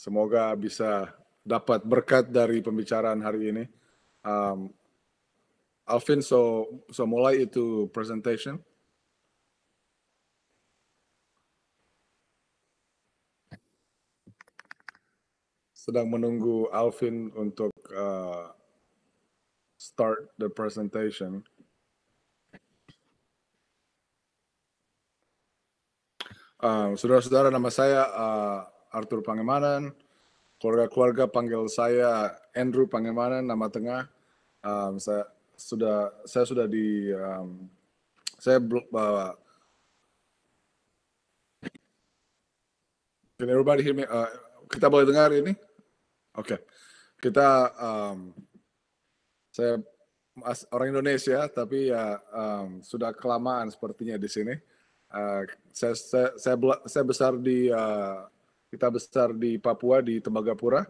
Semoga bisa dapat berkat dari pembicaraan hari ini. Um, Alvin, so so mulai itu presentation. Sedang menunggu Alvin untuk uh, start the presentation. Um, saudara-saudara, uh, nama saya uh, Arthur Pangemanan. Keluarga-keluarga panggil saya Andrew Pangemanan, nama tengah. Um, saya sudah saya sudah di um, saya bawa. Can everybody hear me? Uh, kita boleh dengar ini? Oke. Okay. Kita um, saya orang Indonesia tapi ya um, sudah kelamaan sepertinya di sini. Uh, saya, saya saya saya besar di uh, kita besar di Papua di Tembagapura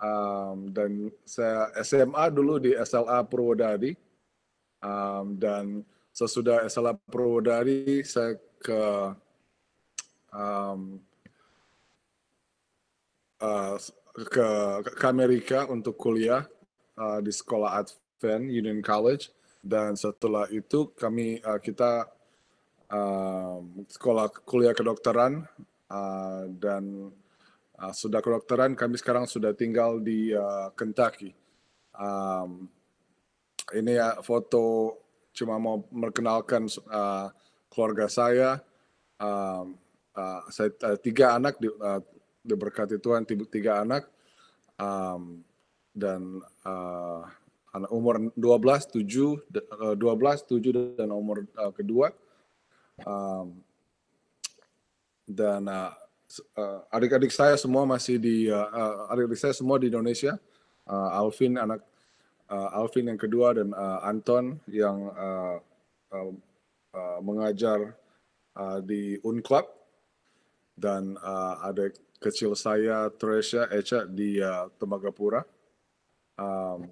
um, dan saya SMA dulu di SLA Purwodadi um, dan sesudah SLA Purwodadi saya ke um, uh, ke, ke Amerika untuk kuliah uh, di sekolah Advent Union College dan setelah itu kami uh, kita uh, sekolah kuliah kedokteran Ah, dan uh, sudah kedokteran kami sekarang sudah tinggal di uh, Kentucky. Um, ini ya foto cuma mau memperkenalkan uh, keluarga saya. Uh, uh, saya uh, tiga anak di, uh, diberkati Tuhan tiga anak um, dan uh, anak umur 12, 7, 12, 7 dan umur uh, kedua. Um, dan adik uh, uh, adik-adik saya semua masih di adik uh, adik-adik saya semua di Indonesia. Uh, Alvin anak uh, Alvin yang kedua dan uh, Anton yang uh, uh, uh, mengajar uh, di Unclub dan uh, adik kecil saya Tresia, Echa di uh, Tembagapura. Um,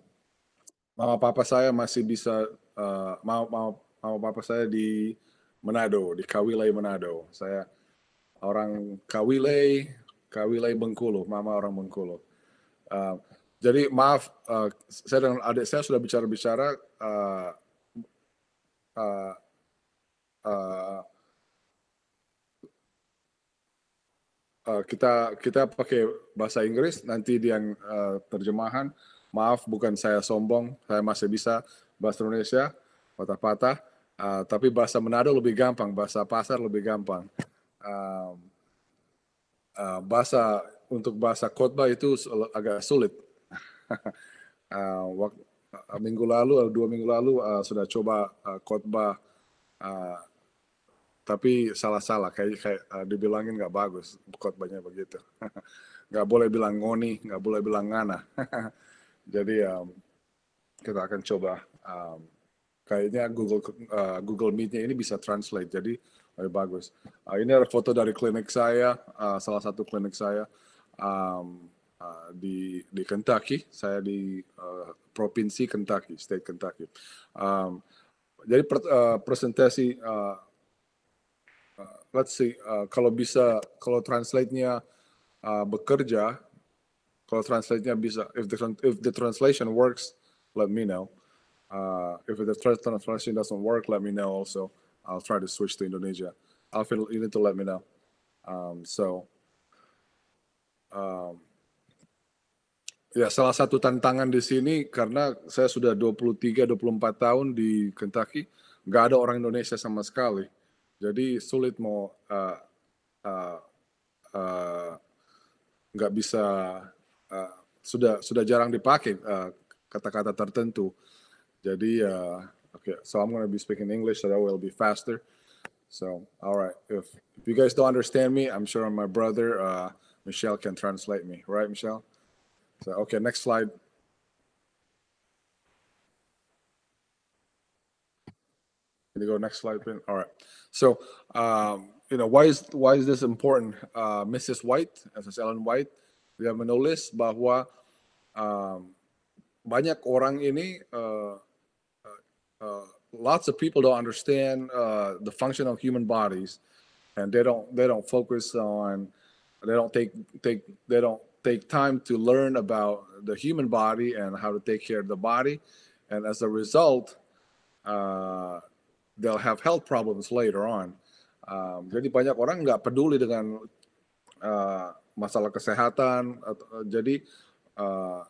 mama papa saya masih bisa uh, mau mau mama papa saya di Manado di Kawilai Manado. Saya orang Kawile, Kawile Bengkulu, mama orang Bengkulu. Uh, jadi maaf, uh, saya dengan adik saya sudah bicara-bicara uh, kita kita pakai bahasa Inggris nanti di yang uh, terjemahan. Maaf, bukan saya sombong, saya masih bisa bahasa Indonesia patah-patah. Uh, tapi bahasa Manado lebih gampang, bahasa pasar lebih gampang um, uh, bahasa untuk bahasa khotbah itu agak sulit. uh, minggu lalu, atau dua minggu lalu uh, sudah coba uh, khotbah, uh, tapi salah-salah kayak kayak uh, dibilangin nggak bagus khotbahnya begitu. nggak boleh bilang ngoni, nggak boleh bilang ngana. Jadi um, kita akan coba um, kayaknya Google uh, Google Meet-nya ini bisa translate. Jadi bagus. Uh, ini ada foto dari klinik saya, uh, salah satu klinik saya um, uh, di di Kentucky. Saya di uh, provinsi Kentucky, state Kentucky. Um, jadi per, uh, presentasi, uh, uh, let's see, uh, kalau bisa, kalau translate-nya uh, bekerja, kalau translate-nya bisa, if the if the translation works, let me know. Uh, if the translation doesn't work, let me know also. I'll try to switch to Indonesia. feel you need to let me know. Um, so, um, ya salah satu tantangan di sini karena saya sudah 23-24 tahun di Kentucky, nggak ada orang Indonesia sama sekali. Jadi sulit mau uh, uh, uh, bisa uh, sudah sudah jarang dipakai uh, kata-kata uh, tertentu. Jadi uh, Okay, so I'm going to be speaking English, so that will be faster. So, all right, if, if you guys don't understand me, I'm sure my brother, uh, Michelle, can translate me, right, Michelle? So, okay, next slide. Can you go next slide, Ben. All right. So, um, you know, why is why is this important? Uh, Mrs. White, as Ellen White, a menulis bahwa um, banyak orang ini uh, uh, lots of people don't understand uh, the function of human bodies, and they don't they don't focus on they don't take take they don't take time to learn about the human body and how to take care of the body, and as a result, uh, they'll have health problems later on. Um, jadi banyak orang nggak peduli dengan uh, masalah kesehatan. Uh, jadi uh,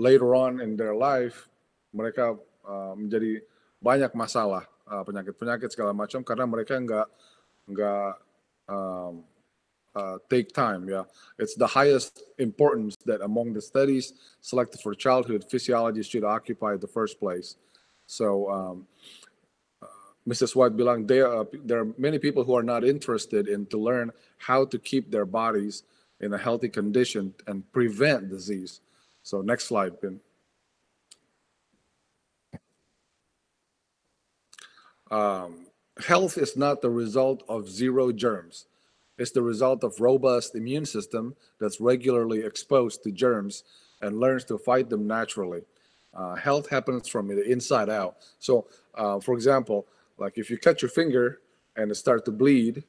later on in their life mereka uh, menjadi banyak masalah uh, penyakit-penyakit segala macam karena mereka nggak nggak um, uh, take time. Yeah, it's the highest importance that among the studies selected for childhood, physiology should occupy the first place. So, um, uh, Mrs. White Bilang, there are, there are many people who are not interested in to learn how to keep their bodies in a healthy condition and prevent disease. So, next slide, Pin. Um, health is not the result of zero germs. It's the result of robust immune system that's regularly exposed to germs and learns to fight them naturally. Uh, health happens from the inside out. So, uh, for example, like if you cut your finger and it starts to bleed,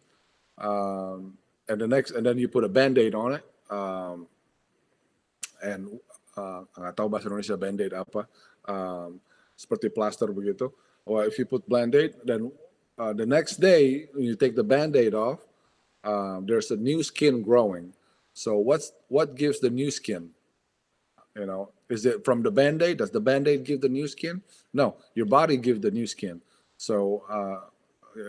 um, and the next, and then you put a band-aid on it, um, and uh, nggak tahu bahasa Indonesia band-aid apa, um, seperti plaster begitu or if you put band-aid then uh, the next day when you take the band-aid off um, there's a new skin growing so what's what gives the new skin you know is it from the band-aid does the band-aid give the new skin no your body gives the new skin so uh,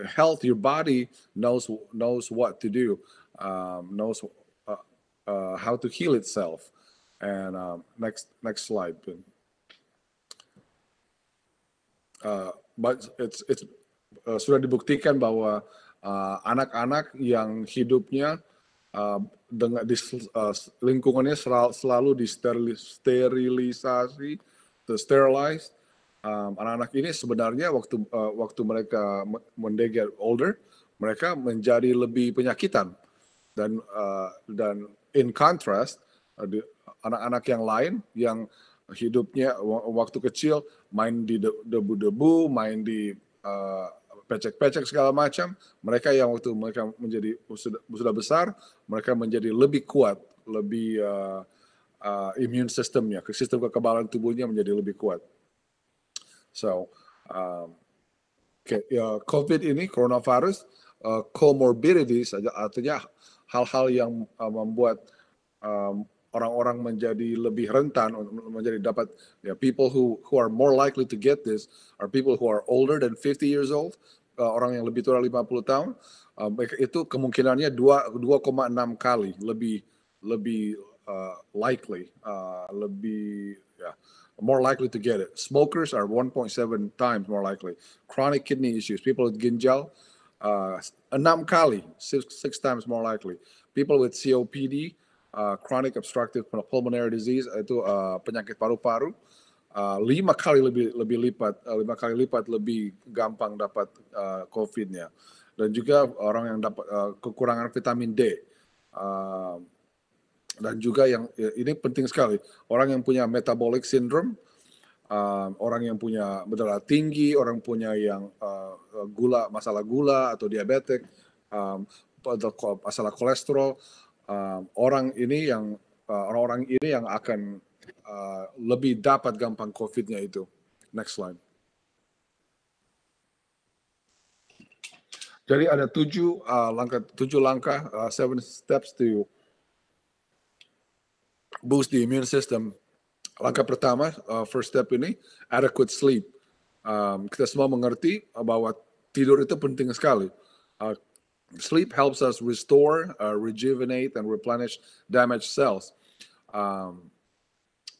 health your body knows knows what to do um, knows uh, uh how to heal itself and um, next next slide please. Uh, it's, it's, uh, sudah dibuktikan bahwa uh, anak-anak uh, yang hidupnya uh, dengan di, uh, lingkungannya selalu, selalu disterilisasi, sterilized. Um, anak-anak ini sebenarnya waktu uh, waktu mereka when they get older, mereka menjadi lebih penyakitan dan uh, dan in contrast uh, anak-anak uh, yang lain yang hidupnya waktu kecil main di debu-debu, main di pecek eh, pecek-pecek segala macam. Mereka yang waktu mereka menjadi sudah, sudah besar, mereka menjadi lebih kuat, lebih uh, uh, immune sistemnya, sistem kekebalan tubuhnya menjadi lebih kuat. So, uh, okay, ya, uh, COVID ini coronavirus uh, comorbidities artinya hal-hal yang uh, membuat um, orang-orang menjadi lebih rentan menjadi dapat ya, people who who are more likely to get this are people who are older than 50 years old uh, orang yang lebih tua 50 tahun uh, itu kemungkinannya 2,6 kali lebih lebih uh, likely uh, lebih ya yeah, more likely to get it. Smokers are 1.7 times more likely. Chronic kidney issues, people with ginjal, uh, enam kali, six, six times more likely. People with COPD, uh, chronic obstructive pulmonary disease itu uh, penyakit paru-paru uh, lima kali lebih lebih lipat uh, lima kali lipat lebih gampang dapat uh, COVID-nya dan juga orang yang dapat uh, kekurangan vitamin D uh, dan juga yang ya, ini penting sekali orang yang punya metabolic syndrome uh, orang yang punya berdarah tinggi orang punya yang uh, gula masalah gula atau diabetik um, masalah kolesterol uh, orang ini yang uh, orang-orang uh, ini yang akan uh, lebih dapat gampang COVID-nya itu. Next slide. Jadi ada tujuh uh, langkah, tujuh langkah, uh, seven steps to boost the immune system. Langkah pertama, uh, first step ini, adequate sleep. Um, kita semua mengerti bahwa tidur itu penting sekali. Uh, Sleep helps us restore, uh, rejuvenate, and replenish damaged cells. Um,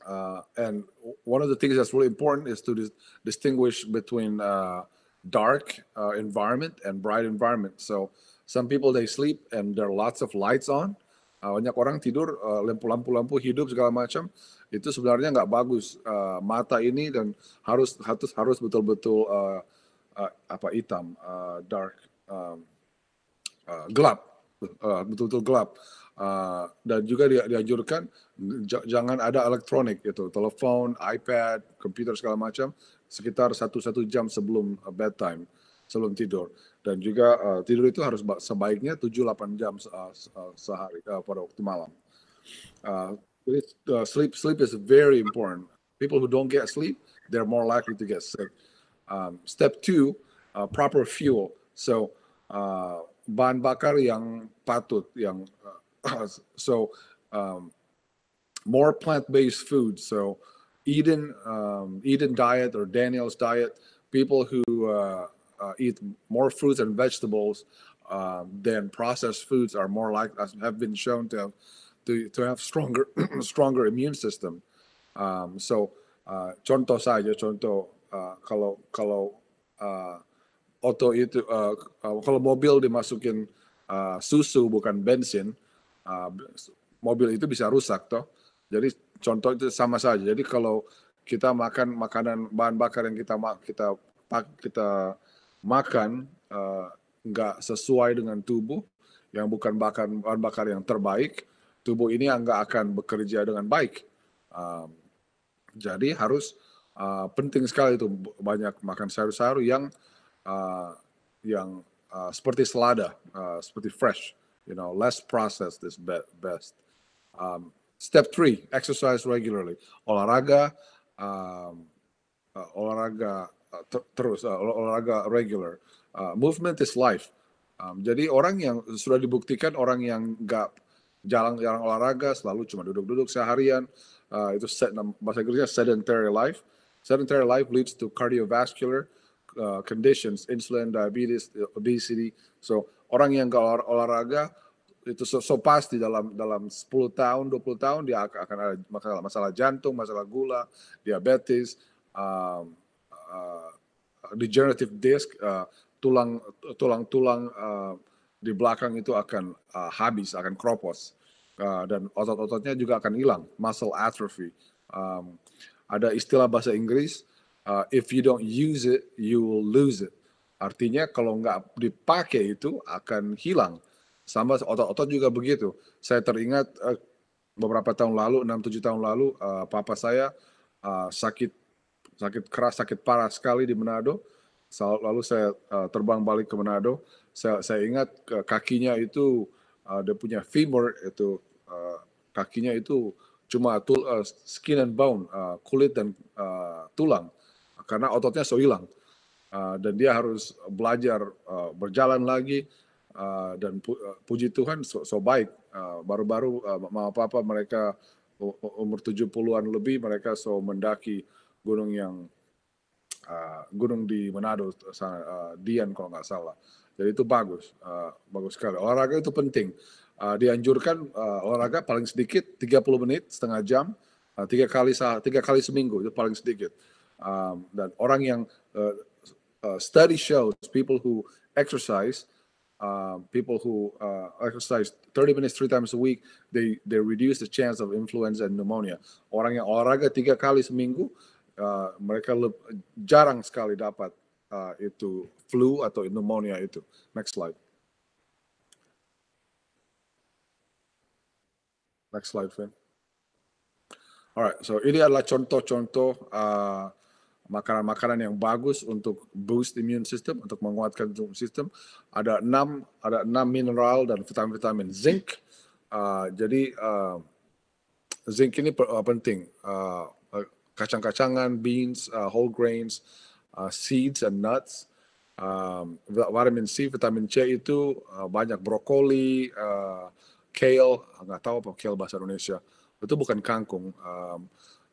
uh, and one of the things that's really important is to dis distinguish between uh, dark uh, environment and bright environment. So some people they sleep and there are lots of lights on. Uh, banyak orang tidur uh, lampu-lampu-lampu hidup segala macam itu sebenarnya nggak bagus mata ini dan harus harus harus betul-betul apa hitam dark. Um, Eh, gelap, uh, betul-betul gelap. Uh, dan juga dia, dianjurkan jangan ada elektronik itu telepon, iPad, komputer segala macam sekitar satu satu jam sebelum uh, bedtime, sebelum tidur. Dan juga uh, tidur itu harus sebaiknya 7 delapan jam uh, sehari uh, pada waktu malam. Uh, uh, sleep sleep is very important. People who don't get sleep, they're more likely to get sick. Um, step two, uh, proper fuel. So uh, bahan bakar yang patut yang uh, so um, more plant-based food so Eden um, Eden diet or Daniel's diet people who uh, uh, eat more fruits and vegetables um, than processed foods are more like have been shown to have to, to have stronger stronger immune system um, so uh, contoh saja contoh uh, kalau kalau auto itu uh, kalau mobil dimasukin uh, susu bukan bensin uh, mobil itu bisa rusak toh jadi contoh itu sama saja jadi kalau kita makan makanan bahan bakar yang kita kita kita makan nggak uh, sesuai dengan tubuh yang bukan bahan bahan bakar yang terbaik tubuh ini nggak akan bekerja dengan baik uh, jadi harus uh, penting sekali itu banyak makan sayur-sayur yang uh, yang uh, seperti selada, uh, seperti fresh, you know, less processed is be best. Um, step three, exercise regularly. Olahraga, um, uh, olahraga uh, ter terus, uh, olahraga regular. Uh, movement is life. Um, jadi orang yang sudah dibuktikan orang yang nggak jarang-jarang olahraga, selalu cuma duduk-duduk seharian, uh, itu set, bahasa Inggrisnya sedentary life. Sedentary life leads to cardiovascular Uh, conditions, insulin, diabetes, obesity. So orang yang gak olah, olahraga itu so, so pasti dalam dalam 10 tahun, 20 tahun dia akan ada masalah, masalah jantung, masalah gula, diabetes, um, uh, degenerative disc, uh, tulang tulang tulang uh, di belakang itu akan uh, habis, akan kropos. Uh, dan otot-ototnya juga akan hilang, muscle atrophy. Um, ada istilah bahasa Inggris uh, if you don't use it, you will lose it. Artinya kalau nggak dipakai itu akan hilang. Sama otot-otot juga begitu. Saya teringat uh, beberapa tahun lalu, 6-7 tahun lalu, uh, papa saya uh, sakit sakit keras, sakit parah sekali di Manado. Lalu saya uh, terbang balik ke Manado. Saya, saya ingat kakinya itu uh, dia punya femur itu uh, kakinya itu cuma tul, uh, skin and bone, uh, kulit dan uh, tulang karena ototnya so hilang uh, dan dia harus belajar uh, berjalan lagi uh, dan pu puji Tuhan so, so baik baru-baru uh, apa-apa mereka umur 70-an lebih mereka so mendaki gunung yang uh, gunung di Manado uh, Dian kalau nggak salah jadi itu bagus uh, bagus sekali olahraga itu penting uh, dianjurkan uh, olahraga paling sedikit 30 menit setengah jam uh, kali tiga kali seminggu itu paling sedikit um, dan orang yang uh, uh, study shows people who exercise uh, people who uh, exercise 30 minutes three times a week they they reduce the chance of influenza and pneumonia orang yang olahraga tiga kali seminggu uh, mereka jarang sekali dapat uh, itu flu atau pneumonia itu next slide next slide Finn. all right so ini adalah contoh-contoh uh, makanan-makanan yang bagus untuk boost immune system, untuk menguatkan immune system. Ada enam ada enam mineral dan vitamin-vitamin zinc. Uh, jadi uh, zinc ini per, uh, penting. Uh, uh kacang-kacangan, beans, uh, whole grains, uh, seeds and nuts. Um, vitamin C, vitamin C itu uh, banyak brokoli, uh, kale, nggak tahu apa kale bahasa Indonesia. Itu bukan kangkung. Um,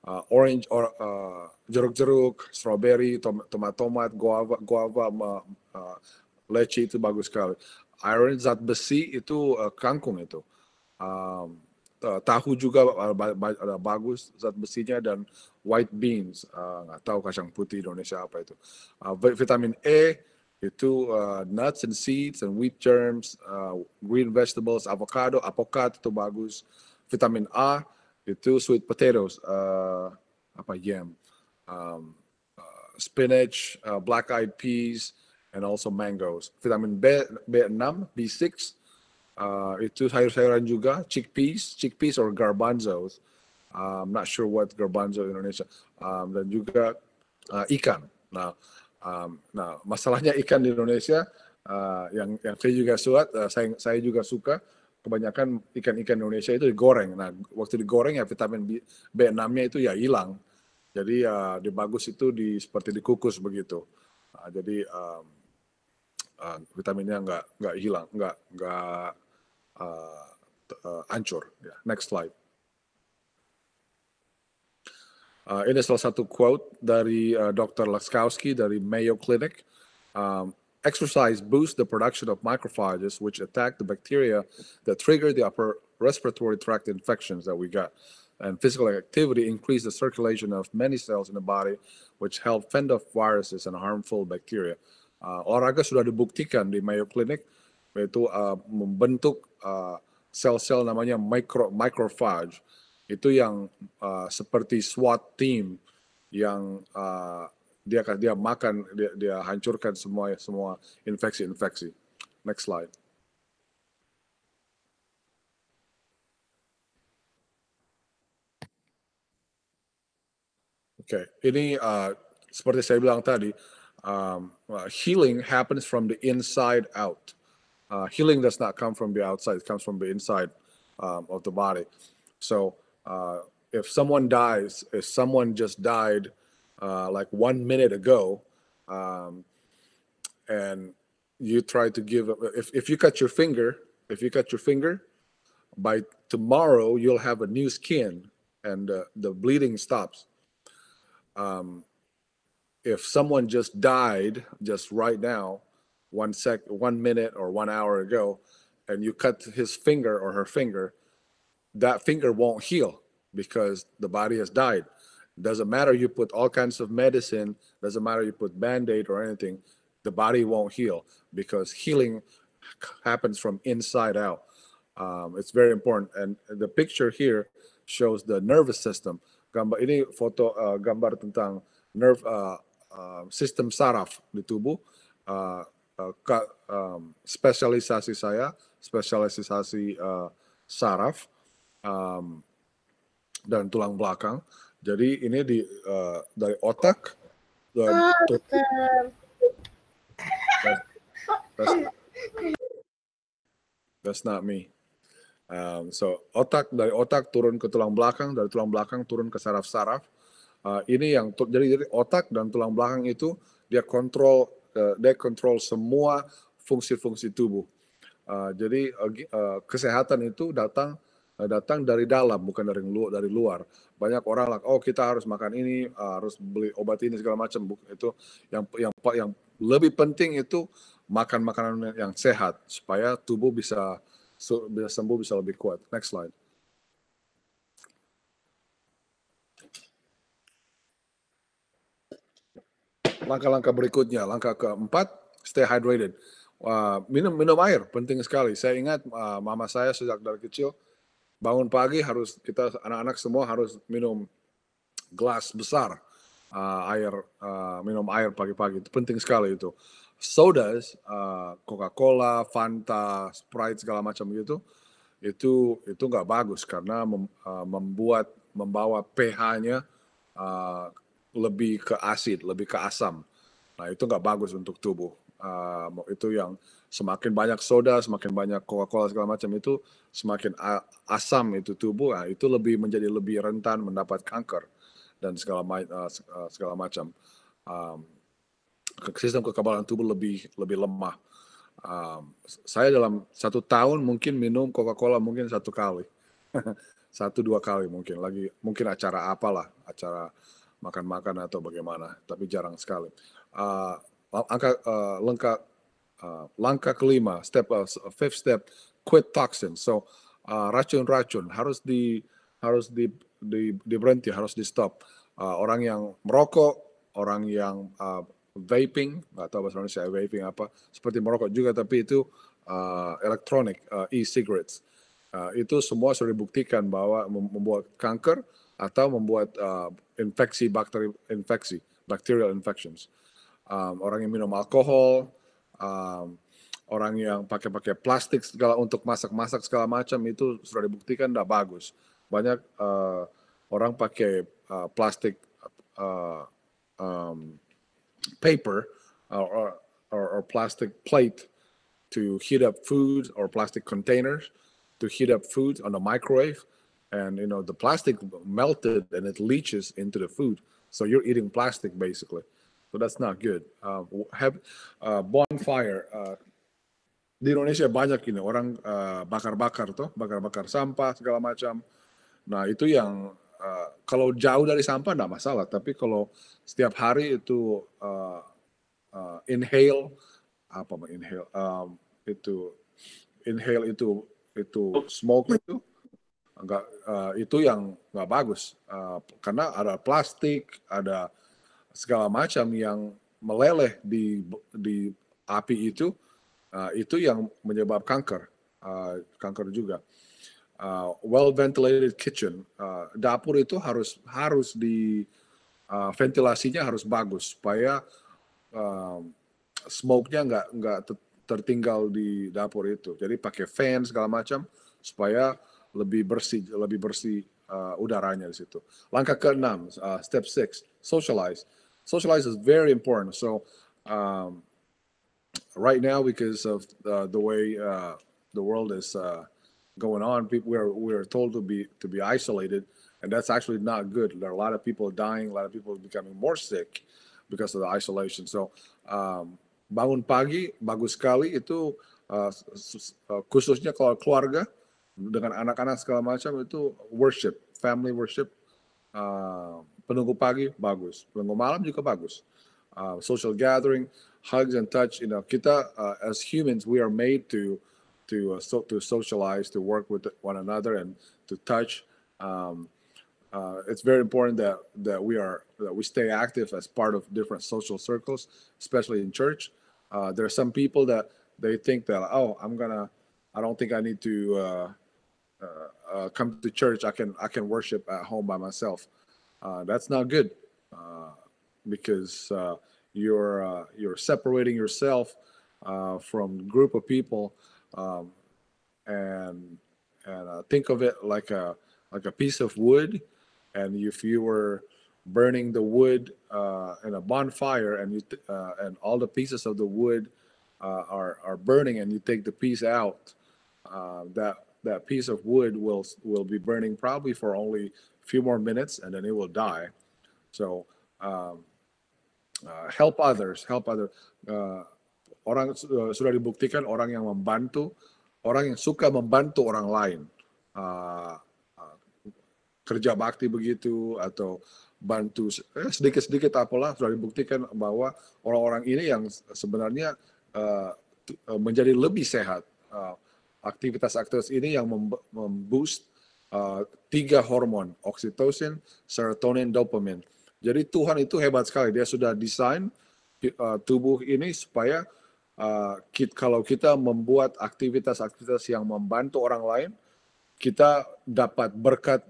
uh, orange or uh, jeruk-jeruk, strawberry, tomat-tomat, guava, guava, uh, leci itu bagus sekali. Iron zat besi itu uh, kangkung itu. Um, uh, tahu juga uh, ada bagus zat besinya dan white beans uh, nggak uh, tahu kacang putih Indonesia apa itu uh, vitamin E itu uh, nuts and seeds and wheat germs uh, green vegetables avocado apokat itu bagus vitamin A the two sweet potatoes, uh, apa yam, um, uh, spinach, uh, black-eyed peas, and also mangoes. Vitamin B, B6, B6 uh, itu sayur-sayuran juga, chickpeas, chickpeas or garbanzos. Uh, I'm not sure what garbanzo in Indonesia. Um, dan juga uh, ikan. Nah, um, nah masalahnya ikan di Indonesia uh, yang yang saya juga suat, uh, saya saya juga suka kebanyakan ikan-ikan Indonesia itu digoreng. Nah, waktu digoreng ya vitamin B, 6 nya itu ya hilang. Jadi ya uh, bagus itu di seperti dikukus begitu. Nah, jadi um, uh, vitaminnya nggak nggak hilang, nggak nggak uh, uh, hancur. Yeah. Next slide. Uh, ini salah satu quote dari uh, Dr. Laskowski dari Mayo Clinic. Um, Exercise boosts the production of macrophages, which attack the bacteria that trigger the upper respiratory tract infections that we got. And physical activity increases the circulation of many cells in the body, which help fend off viruses and harmful bacteria. Uh, olahraga sudah dibuktikan di Mayo Clinic, yaitu uh, membentuk uh, sel-sel namanya micro, microphage, itu yang uh, seperti SWAT team yang uh, dia dia makan dia, dia hancurkan semua semua infeksi-infeksi. Next slide. Oke, okay. ini uh, seperti saya bilang tadi, um, uh, healing happens from the inside out. Uh, healing does not come from the outside; it comes from the inside um, of the body. So, uh, if someone dies, if someone just died uh, like one minute ago, um, and you try to give if if you cut your finger, if you cut your finger, by tomorrow you'll have a new skin and uh, the bleeding stops. Um, if someone just died just right now, one sec, one minute or one hour ago, and you cut his finger or her finger, that finger won't heal because the body has died. Doesn't matter you put all kinds of medicine, doesn't matter you put band-aid or anything, the body won't heal because healing happens from inside out. Um, it's very important. And the picture here shows the nervous system. Gambar ini foto uh, gambar tentang nerve uh, uh, saraf di tubuh. Uh, uh, um, spesialisasi saya, spesialisasi uh, saraf um, dan tulang belakang. Jadi ini di uh, dari otak dan oh, that's, that's not me. Um, so otak dari otak turun ke tulang belakang, dari tulang belakang turun ke saraf-saraf. Uh, ini yang jadi jadi otak dan tulang belakang itu dia kontrol uh, dia kontrol semua fungsi-fungsi tubuh. Uh, jadi uh, uh kesehatan itu datang Eh, datang dari dalam bukan dari luar dari luar banyak orang oh kita harus makan ini eh, harus beli obat ini segala macam itu yang yang yang lebih penting itu makan makanan yang sehat supaya tubuh bisa bisa sembuh bisa lebih kuat next slide langkah-langkah berikutnya langkah keempat stay hydrated uh, minum minum air penting sekali saya ingat uh, mama saya sejak dari kecil bangun pagi harus kita anak-anak semua harus minum gelas besar uh, air uh, minum air pagi-pagi itu penting sekali itu sodas uh, Coca-Cola, Fanta, Sprite segala macam gitu itu itu nggak bagus karena mem, uh, membuat membawa pH-nya uh, lebih ke asid, lebih ke asam. Nah itu nggak bagus untuk tubuh. Uh, itu yang semakin banyak soda, semakin banyak Coca-Cola segala macam itu semakin asam itu tubuh, nah, itu lebih menjadi lebih rentan mendapat kanker dan segala ma ah, ah, segala macam. Um, sistem kekebalan tubuh lebih lebih lemah. Um, saya dalam satu tahun mungkin minum Coca-Cola mungkin satu kali, satu dua kali mungkin lagi mungkin acara apalah, acara makan-makan atau bagaimana, tapi jarang sekali. Uh, ah, angka uh, lengkap Uh, langkah kelima, step uh, uh, fifth step, quit toxin. So uh, racun-racun uh, harus di harus di di, di berhenti, harus di stop. Uh, orang yang merokok, orang yang uh, vaping, nggak tahu bahasa Indonesia vaping apa, seperti merokok juga tapi itu uh, elektronik, uh, e-cigarettes. Uh, itu semua sudah dibuktikan bahwa membuat kanker atau membuat uh, infeksi bakteri infeksi, bacterial infections. Um, orang yang minum alkohol, um, orang yang pakai-pakai plastik segala untuk masak-masak segala macam itu sudah dibuktikan tidak bagus. Banyak uh, orang pakai uh, plastik uh, um, paper or, or, or plastic plate to heat up food or plastic containers to heat up food on the microwave and you know the plastic melted and it leaches into the food so you're eating plastic basically So that's not good. Uh, have uh, bonfire. Uh, di Indonesia banyak ini orang uh, bakar-bakar toh, bakar-bakar sampah segala macam. Nah itu yang uh, kalau jauh dari sampah tidak masalah, tapi kalau setiap hari itu uh, uh, inhale apa inhale um, itu inhale itu itu smoke itu enggak uh, itu yang nggak bagus uh, karena ada plastik, ada segala macam yang meleleh di di api itu uh, itu yang menyebab kanker uh, kanker juga uh, well ventilated kitchen uh, dapur itu harus harus di uh, ventilasinya harus bagus supaya uh, smoke-nya nggak nggak tertinggal di dapur itu jadi pakai fan segala macam supaya lebih bersih lebih bersih uh, udaranya di situ langkah keenam uh, step six socialize socialize is very important. So um, right now, because of uh, the way uh, the world is uh, going on, people we are we are told to be to be isolated, and that's actually not good. There are a lot of people dying. A lot of people becoming more sick because of the isolation. So um, bangun pagi bagus sekali itu uh, uh khususnya kalau keluarga dengan anak-anak segala macam itu worship, family worship. Uh, Penunggu pagi bagus, penunggu malam juga bagus. Uh, social gathering, hugs and touch. You know, kita uh, as humans, we are made to to uh, so, to socialize, to work with one another, and to touch. Um, uh, it's very important that that we are that we stay active as part of different social circles, especially in church. Uh, there are some people that they think that oh, I'm gonna, I don't think I need to uh, uh, uh, come to church. I can I can worship at home by myself uh, that's not good uh, because uh, you're uh, you're separating yourself uh, from group of people um, and and uh, think of it like a like a piece of wood and if you were burning the wood in a bonfire and you th- and all the pieces of the wood are are burning and you take the piece out that that piece of wood will will be burning probably for only few more minutes and then it will die. So um, uh, help others, help other uh, orang uh, sudah dibuktikan orang yang membantu, orang yang suka membantu orang lain. Uh, uh kerja bakti begitu atau bantu eh, sedikit-sedikit apalah sudah dibuktikan bahwa orang-orang ini yang sebenarnya uh, uh, menjadi lebih sehat. Uh, aktivitas-aktivitas ini yang memboost Eh, tiga hormon, oksitosin, serotonin, dopamin. Jadi Tuhan itu hebat sekali, dia sudah desain uh, tubuh ini supaya uh, eh, kita, kalau kita membuat aktivitas-aktivitas yang membantu orang lain, kita dapat berkat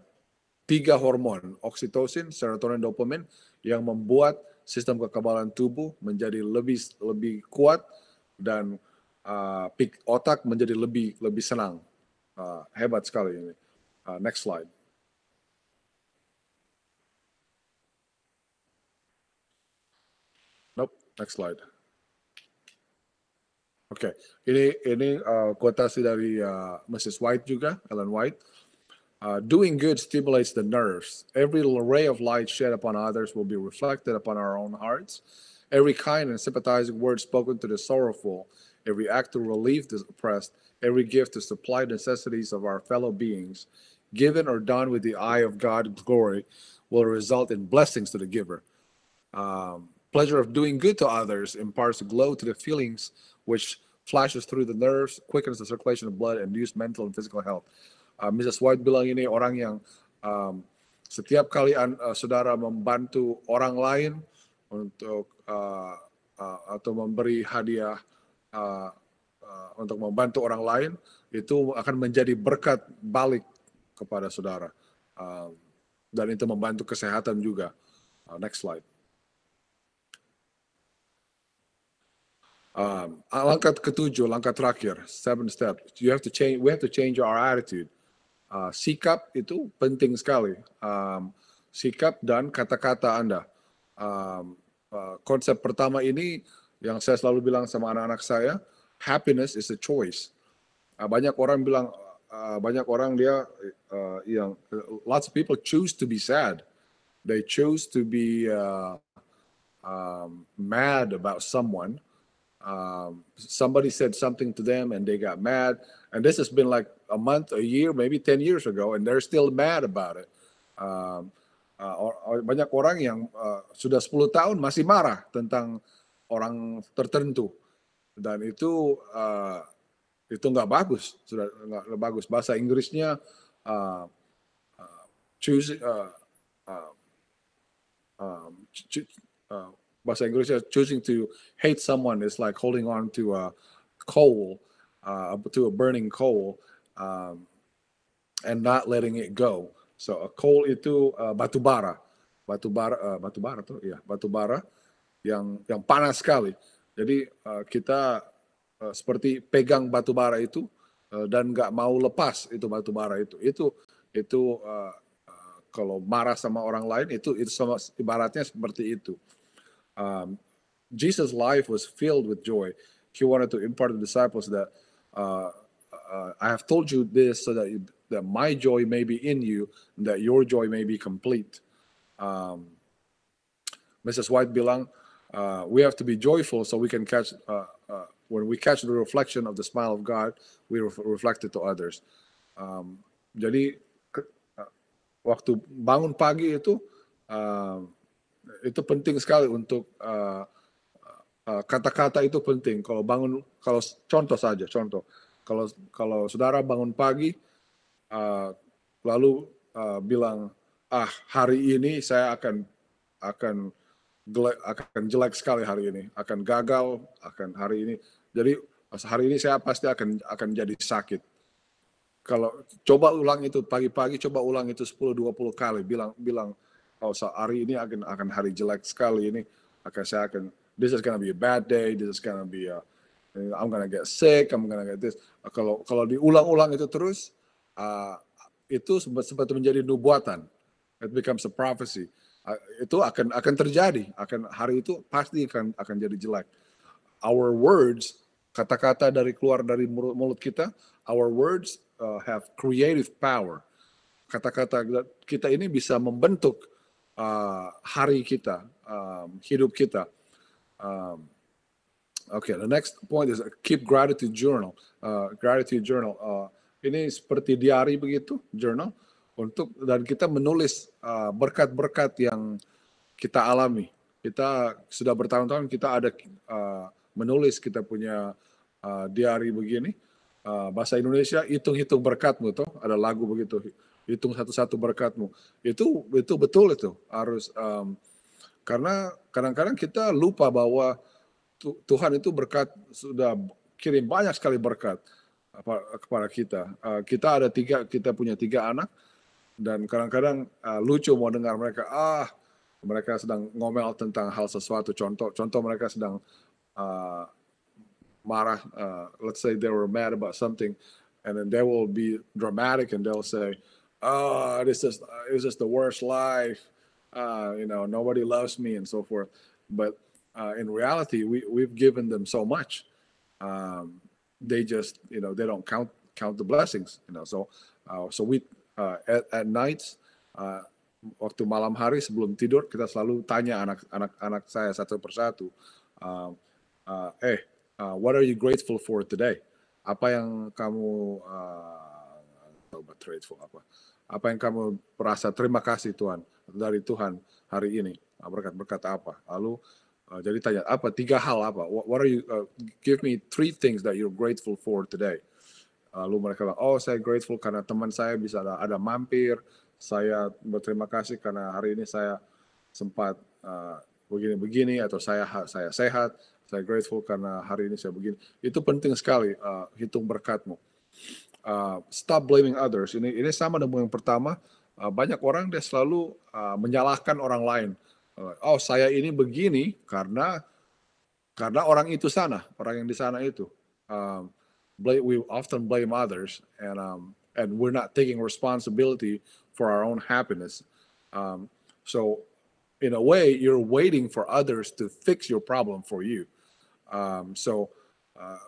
tiga hormon, oksitosin, serotonin, dopamin yang membuat sistem kekebalan tubuh menjadi lebih lebih kuat dan uh, otak menjadi lebih lebih senang. Uh, hebat sekali ini. Uh, next slide. Nope, next slide. okay. ini ini uh, quotasi dari uh, Mrs. White juga, Ellen White. Uh, Doing good stimulates the nerves. Every ray of light shed upon others will be reflected upon our own hearts. Every kind and sympathizing word spoken to the sorrowful, every act to relieve the oppressed, every gift to supply necessities of our fellow beings, given or done with the eye of God's glory will result in blessings to the giver. Um, pleasure of doing good to others imparts glow to the feelings which flashes through the nerves, quickens the circulation of blood, and boosts mental and physical health. Uh, Mrs. White bilang ini orang yang um, setiap kali an, uh, saudara membantu orang lain untuk uh, uh, atau memberi hadiah uh, uh, untuk membantu orang lain itu akan menjadi berkat balik kepada saudara. Um, dan itu membantu kesehatan juga. Uh, next slide. Um, uh, langkah ketujuh, langkah terakhir, seven step. You have to change. We have to change our attitude. Uh, sikap itu penting sekali. Um, sikap dan kata-kata Anda. Um, uh, konsep pertama ini yang saya selalu bilang sama anak-anak saya, happiness is a choice. Uh, banyak orang bilang Eh, banyak orang dia uh, eh, yang lots of people choose to be sad. They choose to be uh, um, mad about someone. Um, somebody said something to them and they got mad. And this has been like a month, a year, maybe 10 years ago, and they're still mad about it. Um, uh, or, or banyak orang yang uh, sudah 10 tahun masih marah tentang orang tertentu. Dan itu uh, itu nggak bagus sudah nggak bagus bahasa Inggrisnya uh, uh, choose uh, uh, uh, uh, bahasa Inggrisnya choosing to hate someone is like holding on to a coal uh, to a burning coal um, and not letting it go so a coal itu uh, batu bara batu bara uh, batu bara tuh ya batu bara yang yang panas sekali jadi uh, kita Eh, seperti pegang batu bara itu eh, dan nggak mau lepas itu batu bara itu itu itu eh, kalau marah sama orang lain itu itu sama ibaratnya seperti itu um, Jesus life was filled with joy he wanted to impart the disciples that uh, uh, I have told you this so that you, that my joy may be in you and that your joy may be complete um, Mrs. White bilang uh, we have to be joyful so we can catch uh, uh, when we catch the reflection of the smile of God, we reflect it to others. Um, jadi uh, waktu bangun pagi itu uh, itu penting sekali untuk kata-kata uh, uh, itu penting. Kalau bangun kalau contoh saja contoh kalau kalau saudara bangun pagi uh, lalu uh, bilang ah hari ini saya akan akan akan jelek sekali hari ini, akan gagal, akan hari ini jadi hari ini saya pasti akan akan jadi sakit. Kalau coba ulang itu pagi-pagi coba ulang itu 10 20 kali bilang bilang oh hari ini akan akan hari jelek sekali ini akan saya akan this is gonna be a bad day, this is gonna be a eh, I'm gonna get sick, I'm gonna get this. Kalau kalau diulang-ulang itu terus uh, itu sempat menjadi nubuatan. It becomes a prophecy. Uh, itu akan akan terjadi, akan hari itu pasti akan akan jadi jelek. Our words Kata-kata dari keluar dari mulut kita, our words uh, have creative power. Kata-kata kita ini bisa membentuk uh, hari kita, um, hidup kita. Um, okay, the next point is keep gratitude journal. Uh, gratitude journal. Uh, ini seperti diary begitu, journal untuk dan kita menulis berkat uh, berkat-berkat yang kita alami. Kita sudah bertahun-tahun kita ada uh, menulis, kita punya uh, ah, di hari begini. Ah, bahasa Indonesia hitung-hitung berkatmu tuh ada lagu begitu hitung satu-satu berkatmu itu itu betul itu harus um, karena kadang-kadang kita lupa bahwa Tuhan itu berkat sudah kirim banyak sekali berkat kepada kita ah, kita ada tiga kita punya tiga anak dan kadang-kadang lucu mau dengar mereka ah mereka sedang ngomel tentang hal sesuatu contoh contoh mereka sedang Uh, let's say they were mad about something, and then they will be dramatic and they'll say, "Oh, this is uh, this is the worst life. Uh, you know, nobody loves me, and so forth." But uh, in reality, we we've given them so much, um, they just you know they don't count count the blessings. You know, so uh, so we uh, at, at nights. waktu malam hari sebelum tidur kita selalu tanya anak anak anak saya satu persatu uh, uh, eh uh, what are you grateful for today? Apa yang kamu uh, ah, grateful apa? Apa yang kamu merasa terima kasih Tuhan dari Tuhan hari ini? Berkat-berkat ah, apa? Lalu uh, jadi tanya apa? Tiga hal apa? What, what are you? Uh, give me three things that you're grateful for today. Lalu mereka bilang, oh saya grateful karena teman saya bisa ada, ada mampir. Saya berterima kasih karena hari ini saya sempat begini-begini uh, atau saya saya sehat saya grateful karena hari ini saya begini. Itu penting sekali uh, hitung berkatmu. Uh, stop blaming others. Ini ini sama dengan yang pertama. Uh, banyak orang dia selalu uh, menyalahkan orang lain. Uh, oh saya ini begini karena karena orang itu sana, orang yang di sana itu. Um, blame, we often blame others and um, and we're not taking responsibility for our own happiness. Um, so in a way, you're waiting for others to fix your problem for you. Um, so uh,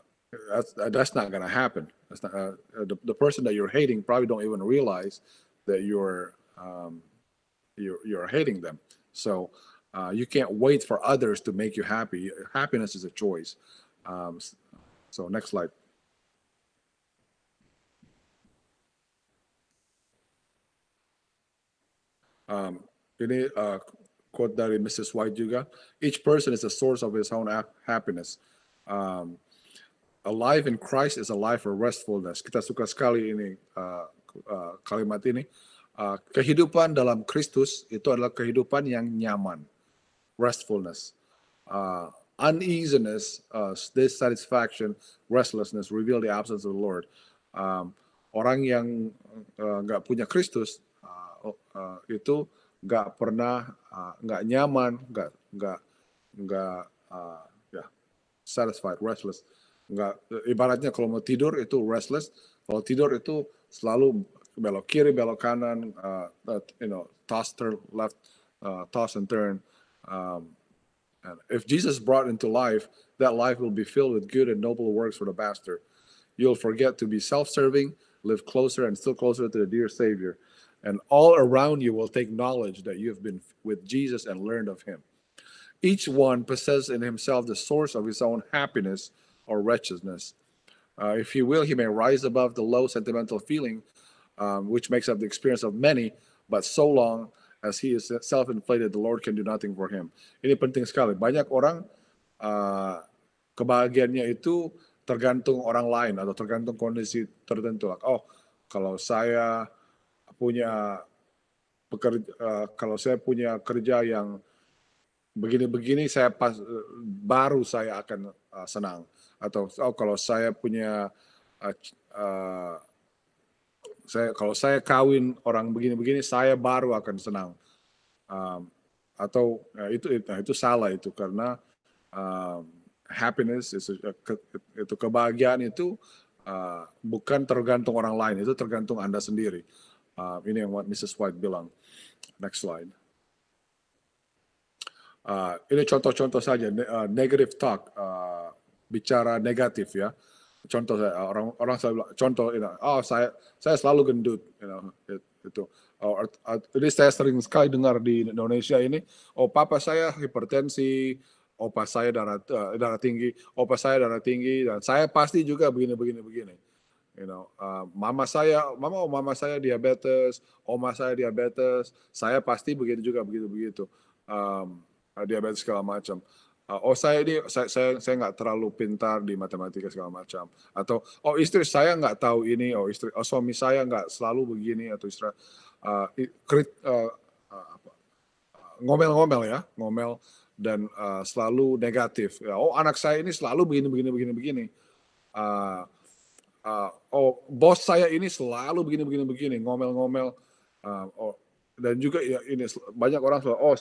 that's that's not going to happen. That's not uh, the, the person that you're hating probably don't even realize that you're um, you're, you're hating them. So uh, you can't wait for others to make you happy. Happiness is a choice. Um, so next slide. Um, uh, quote dari Mrs. White juga, each person is a source of his own happiness. Um, a life in Christ is a life of restfulness. Kita suka sekali ini uh, uh, kalimat ini. Uh, kehidupan dalam Kristus itu adalah kehidupan yang nyaman, restfulness. Uh, uneasiness, uh, dissatisfaction, restlessness reveal the absence of the Lord. Um, orang yang uh, nggak uh, punya Kristus uh, uh, itu nggak pernah uh, nggak nyaman, nggak nggak nggak uh, ya yeah, satisfied, restless. Nggak ibaratnya kalau mau tidur itu restless, kalau tidur itu selalu belok kiri, belok kanan, uh, you know, toss turn left, uh, toss and turn. Um, and if Jesus brought into life, that life will be filled with good and noble works for the master. You'll forget to be self-serving, live closer and still closer to the dear Savior. and all around you will take knowledge that you have been with Jesus and learned of him. Each one possesses in himself the source of his own happiness or wretchedness. Uh, if he will, he may rise above the low sentimental feeling, um, which makes up the experience of many, but so long as he is self-inflated, the Lord can do nothing for him. Ini penting sekali. Banyak orang uh, kebahagiaannya itu tergantung orang lain atau tergantung kondisi tertentu. Like, oh, kalau saya punya pekerja uh, kalau saya punya kerja yang begini-begini saya pas uh, baru saya akan uh, senang atau oh, kalau saya punya uh, uh, saya kalau saya kawin orang begini-begini saya baru akan senang um, atau uh, itu itu, itu salah itu karena um, happiness itu, itu kebahagiaan itu uh, bukan tergantung orang lain itu tergantung anda sendiri Uh, ini yang Mrs. White bilang. Next slide. Uh, ini contoh-contoh saja ne uh, negative talk, uh, bicara negatif ya. Contoh saya orang orang saya bilang, contoh, you know, oh saya saya selalu gendut, you know, it, itu. Oh, jadi saya sering sekali dengar di Indonesia ini, oh papa saya hipertensi, opa saya darah uh, darah tinggi, opa saya darah tinggi, dan saya pasti juga begini begini begini. You know, uh, mama saya, mama oh mama saya diabetes, oma saya diabetes, saya pasti begitu juga begitu begitu um, uh, diabetes segala macam. Uh, oh saya ini saya saya saya nggak terlalu pintar di matematika segala macam. Atau oh istri saya nggak tahu ini, oh istri oh suami saya nggak selalu begini atau istri uh, krit, uh, uh, uh, ngomel-ngomel ya, ngomel dan uh, selalu negatif. Ya, oh anak saya ini selalu begini begini begini begini. Uh, uh, oh bos saya ini selalu begini begini begini ngomel-ngomel uh, oh dan juga ya ini banyak orang selalu oh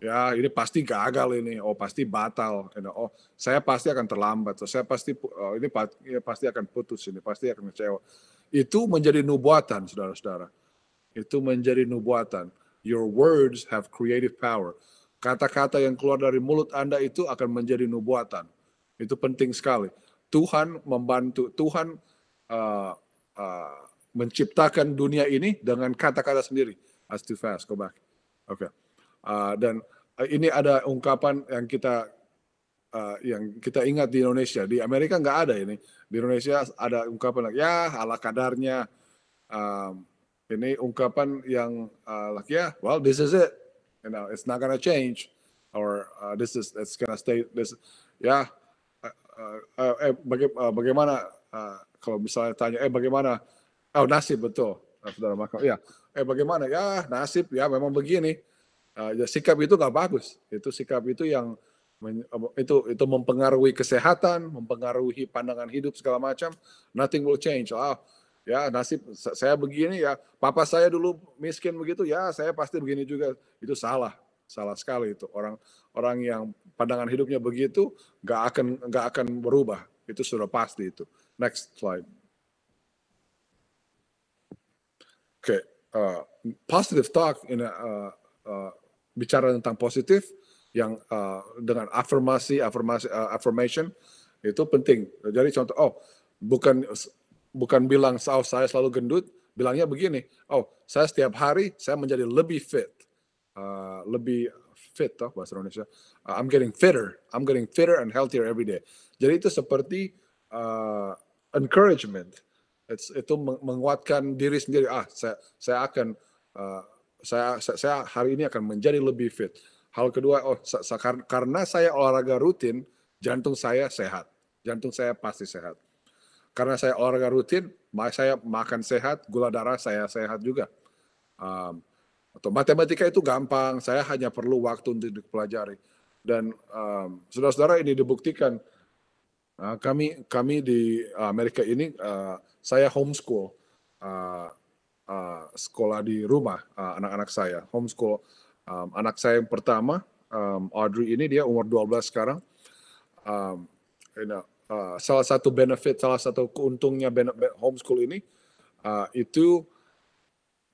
ya ini pasti gagal ini oh pasti batal you know, oh saya pasti akan terlambat so, saya pasti oh, ini, ini ya pasti akan putus ini pasti akan kecewa itu menjadi nubuatan saudara-saudara itu menjadi nubuatan your words have creative power kata-kata yang keluar dari mulut anda itu akan menjadi nubuatan itu penting sekali Tuhan membantu Tuhan uh, uh, menciptakan dunia ini dengan kata-kata sendiri. As too fast, go back. Oke. Okay. Uh, dan uh, ini ada ungkapan yang kita uh, yang kita ingat di Indonesia. Di Amerika nggak ada ini. Di Indonesia ada ungkapan ya ala kadarnya. Um, ini ungkapan yang uh, like yeah, well this is it. You know, it's not gonna change or uh, this is it's gonna stay this ya yeah, uh, uh, eh, baga uh, bagaimana uh, kalau misalnya tanya, eh bagaimana? Oh nasib betul, nah, saudara Makau. Ya, eh bagaimana? Ya nasib ya memang begini. Nah, ya, sikap itu nggak bagus. Itu sikap itu yang itu itu mempengaruhi kesehatan, mempengaruhi pandangan hidup segala macam. Nothing will change. Ah, ya nasib saya begini ya. Papa saya dulu miskin begitu ya, saya pasti begini juga. Itu salah, salah sekali itu. Orang orang yang pandangan hidupnya begitu nggak akan nggak akan berubah. Itu sudah pasti itu. Next slide. Oke, okay. uh, positive talk in a, uh, uh, uh, bicara tentang positif yang uh, dengan afirmasi, afirmasi, uh, affirmation itu penting. Jadi contoh, oh bukan bukan bilang oh saya selalu gendut, bilangnya begini, oh saya setiap hari saya menjadi lebih fit, uh, lebih fit toh bahasa Indonesia. Uh, I'm getting fitter, I'm getting fitter and healthier every day. Jadi itu seperti uh, encouragement It's, itu menguatkan diri sendiri ah saya saya akan uh, saya, saya saya hari ini akan menjadi lebih fit hal kedua oh sa, sa, karena saya olahraga rutin jantung saya sehat jantung saya pasti sehat karena saya olahraga rutin saya makan sehat gula darah saya sehat juga um, atau matematika itu gampang saya hanya perlu waktu untuk dipelajari dan um, saudara-saudara ini dibuktikan Ah, kami kami di ah, Amerika ini uh, saya homeschool uh, uh, sekolah di rumah anak anak-anak saya homeschool um, anak saya yang pertama um, Audrey ini dia umur 12 sekarang um, you know, uh, salah satu benefit salah satu keuntungnya homeschool ini uh, itu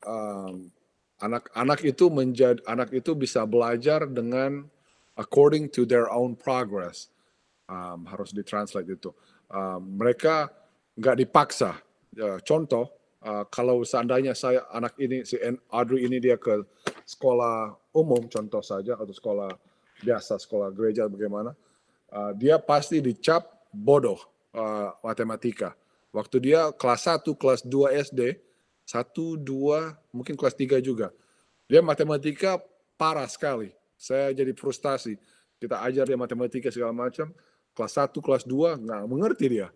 um, anak-anak itu menjadi anak itu bisa belajar dengan according to their own progress um, harus ditranslate itu. Um, mereka nggak dipaksa. Uh, contoh, uh, kalau seandainya saya anak ini si Audrey ini dia ke sekolah umum contoh saja atau sekolah biasa sekolah gereja bagaimana, uh, dia pasti dicap bodoh uh, matematika. Waktu dia kelas 1, kelas 2 SD, 1, 2, mungkin kelas 3 juga. Dia matematika parah sekali. Saya jadi frustasi. Kita ajar dia matematika segala macam kelas 1, kelas 2, nggak mengerti dia.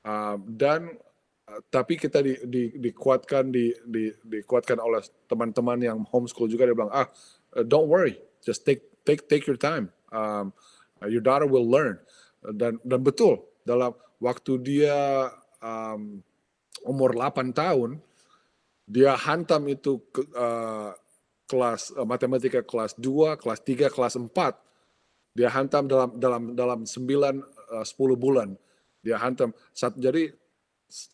Uh, dan uh, tapi kita di, di, dikuatkan di, di, dikuatkan oleh teman-teman yang homeschool juga dia bilang ah eh, don't worry just take take take your time um, your daughter will learn dan dan betul dalam waktu dia um, umur 8 tahun dia hantam itu ke, uh, kelas uh, matematika kelas 2, kelas 3, kelas 4 dia hantam dalam dalam dalam 9 10 eh, bulan. Dia hantam satu jadi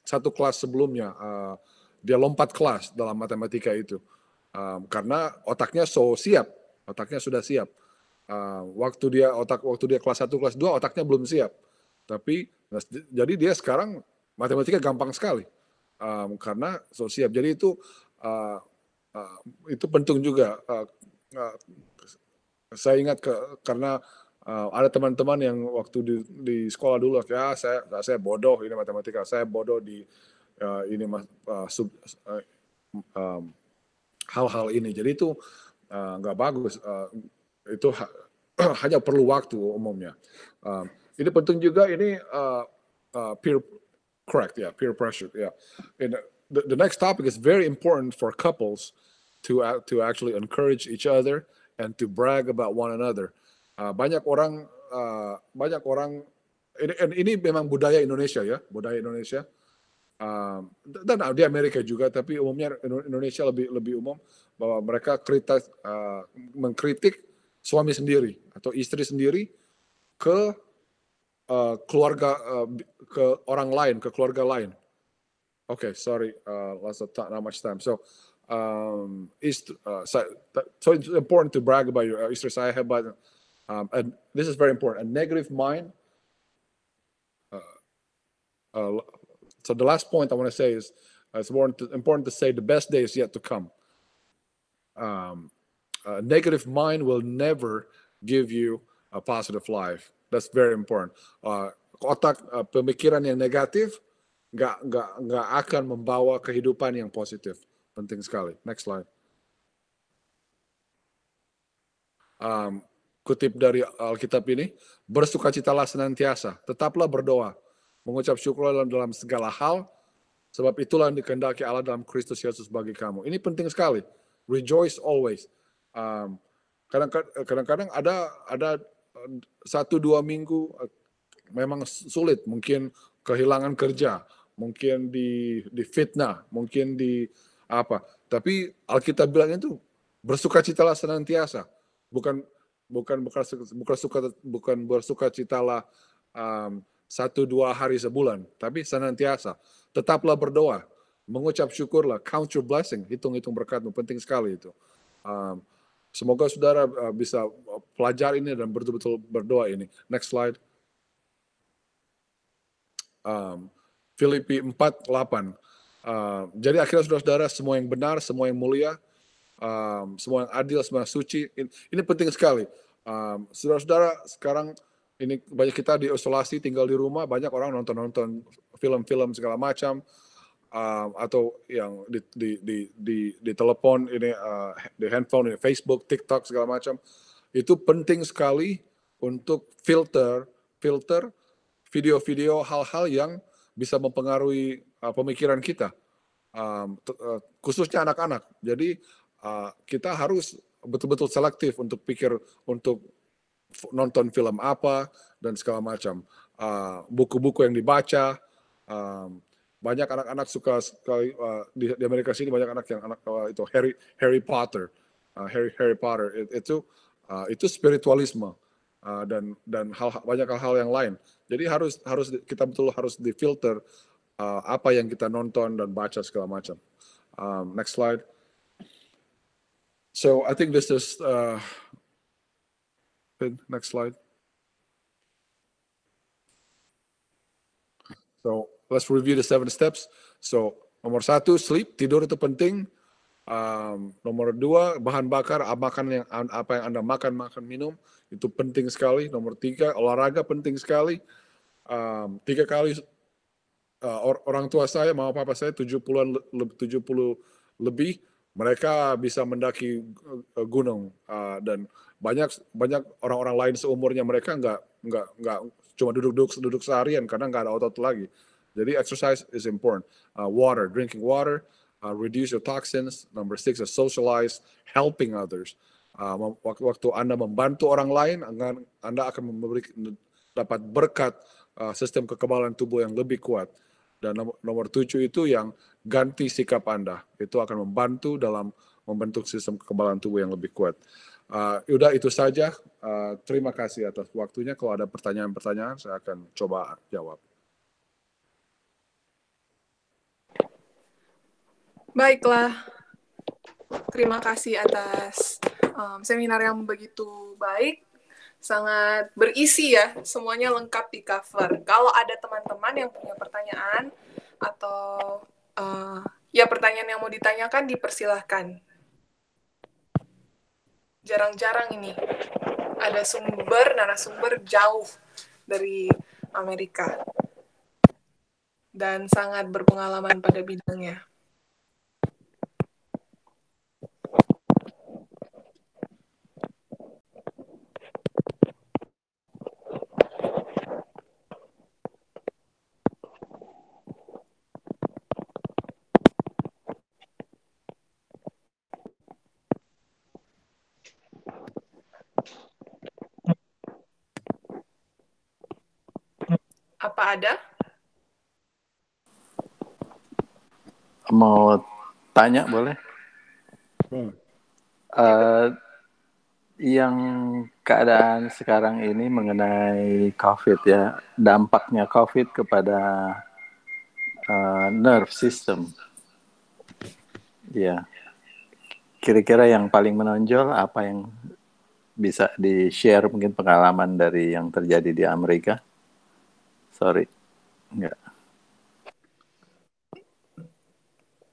satu kelas sebelumnya uh, dia lompat kelas dalam matematika itu. Um, karena otaknya so siap, otaknya sudah siap. Uh, waktu dia otak waktu dia kelas satu kelas 2 otaknya belum siap. Tapi nah, jadi dia sekarang matematika gampang sekali. Um, karena so siap. Jadi itu uh, uh, itu penting juga uh, uh, saya ingat ke, karena uh, ada teman-teman yang waktu di, di sekolah dulu ya saya saya bodoh ini matematika saya bodoh di uh, ini mas uh, sub, uh, um, hal-hal ini jadi itu nggak uh, bagus uh, itu ha hanya perlu waktu umumnya uh, ini penting juga ini uh, uh, peer correct ya yeah, peer pressure ya yeah. the, the next topic is very important for couples to uh, to actually encourage each other and to brag about one another. Uh, banyak orang uh, banyak orang ini, ini memang budaya Indonesia ya, budaya Indonesia. Uh, dan di Amerika juga, tapi umumnya Indonesia lebih lebih umum bahwa mereka kritis, uh, mengkritik suami sendiri atau istri sendiri ke uh, keluarga uh, ke orang lain, ke keluarga lain. Okay, sorry, uh, lots of not much time. So um, East, uh, so, so it's important to brag about your uh, Easter Sahib, but um, and this is very important. A negative mind. Uh, uh, so the last point I want to say is uh, it's important to, important to say the best day is yet to come. Um, a negative mind will never give you a positive life. That's very important. Uh, otak uh, pemikiran yang negatif nggak nggak nggak akan membawa kehidupan yang positif. penting sekali. Next slide. Um, kutip dari Alkitab ini, bersukacitalah senantiasa, tetaplah berdoa, mengucap syukur dalam, dalam segala hal, sebab itulah yang dikehendaki Allah dalam Kristus Yesus bagi kamu. Ini penting sekali. Rejoice always. Um, kadang-kadang ada ada uh, satu dua minggu uh, memang sulit, mungkin kehilangan kerja, mungkin di di fitnah, mungkin di apa. Tapi Alkitab bilang itu bersuka bersukacitalah senantiasa. Bukan bukan bukan suka bukan bersukacitalah um, satu dua hari sebulan, tapi senantiasa. Tetaplah berdoa, mengucap syukurlah, count your blessing, hitung-hitung berkatmu, penting sekali itu. Um, semoga saudara uh, bisa pelajar ini dan betul-betul berdoa ini. Next slide. Um, Filipi 4, 8. Ah, jadi akhirnya saudara-saudara semua yang benar, semua yang mulia, um, semua yang adil, semua yang suci, ini, ini penting sekali. Um, saudara-saudara sekarang ini banyak kita di isolasi, tinggal di rumah, banyak orang nonton-nonton film-film segala macam, um, atau yang di di di di, di telepon ini uh, di handphone ini Facebook, TikTok segala macam. Itu penting sekali untuk filter filter video-video hal-hal yang bisa mempengaruhi uh, pemikiran kita, um, uh, khususnya anak-anak. Jadi uh, kita harus betul-betul selektif untuk pikir untuk nonton film apa dan segala macam. Uh, buku-buku uh, yang dibaca, um, banyak anak-anak suka sekali uh, di, di Amerika sini banyak anak yang anak uh, itu Harry Harry Potter, uh, Harry Harry Potter It, itu uh, itu spiritualisme uh, dan dan hal, banyak hal-hal yang lain. Jadi harus harus kita betul harus difilter uh, apa yang kita nonton dan baca segala macam. Um, next slide. So I think this is uh, next slide. So let's review the seven steps. So nomor satu sleep tidur itu penting. Um, nomor dua bahan bakar ah, makan yang apa yang anda makan makan minum itu penting sekali. Nomor tiga olahraga penting sekali. Um, tiga kali Eh, orang tua saya, mama papa saya 70-an 70 lebih mereka bisa mendaki eh, eh, gunung uh, dan banyak banyak orang-orang lain seumurnya mereka nggak nggak nggak cuma duduk-duduk duduk seharian karena nggak ada otot lagi. Jadi exercise is important. Uh, water, drinking water, uh, reduce your toxins. Number six is socialize, helping others. Uh, waktu, waktu anda membantu orang lain, anda akan memberi dapat berkat uh, sistem kekebalan tubuh yang lebih kuat. Dan nomor, nomor tujuh itu yang ganti sikap Anda. Itu akan membantu dalam membentuk sistem kekebalan tubuh yang lebih kuat. Uh, udah itu saja. Uh, terima kasih atas waktunya. Kalau ada pertanyaan-pertanyaan, saya akan coba jawab. Baiklah, terima kasih atas um, seminar yang begitu baik sangat berisi ya, semuanya lengkap di cover. Kalau ada teman-teman yang punya pertanyaan atau uh, ya pertanyaan yang mau ditanyakan dipersilahkan. Jarang-jarang ini ada sumber narasumber jauh dari Amerika dan sangat berpengalaman pada bidangnya. ada? Mau tanya boleh? Hmm. Uh, yang keadaan sekarang ini mengenai COVID ya, dampaknya COVID kepada uh, nerve system. Ya, yeah. kira-kira yang paling menonjol apa yang bisa di share mungkin pengalaman dari yang terjadi di Amerika? Sorry. Enggak.